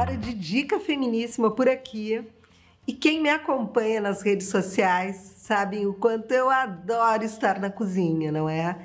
hora de dica feminíssima por aqui. E quem me acompanha nas redes sociais sabe o quanto eu adoro estar na cozinha, não é?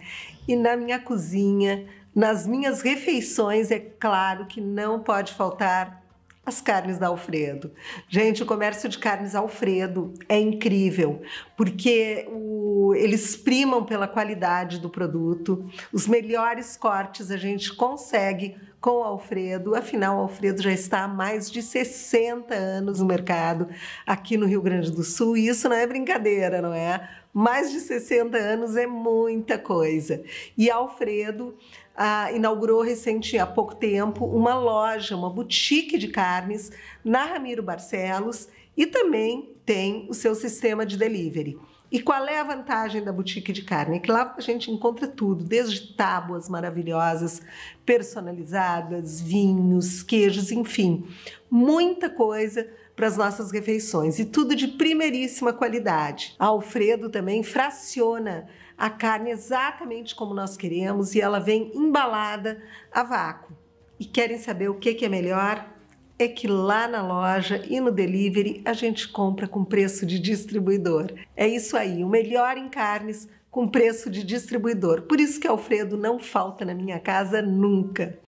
E na minha cozinha, nas minhas refeições, é claro que não pode faltar as carnes da Alfredo. Gente, o comércio de carnes Alfredo é incrível, porque o, eles primam pela qualidade do produto, os melhores cortes a gente consegue com Alfredo. Afinal, Alfredo já está há mais de 60 anos no mercado aqui no Rio Grande do Sul, e isso não é brincadeira, não é? Mais de 60 anos é muita coisa. E Alfredo ah, inaugurou recente, há pouco tempo, uma loja, uma boutique de carnes na Ramiro Barcelos e também tem o seu sistema de delivery. E qual é a vantagem da boutique de carne? É que lá a gente encontra tudo, desde tábuas maravilhosas, personalizadas, vinhos, queijos, enfim, muita coisa para as nossas refeições e tudo de primeiríssima qualidade. A Alfredo também fraciona a carne exatamente como nós queremos e ela vem embalada a vácuo. E querem saber o que é melhor? é que lá na loja e no delivery a gente compra com preço de distribuidor. É isso aí, o melhor em carnes com preço de distribuidor. Por isso que Alfredo não falta na minha casa nunca.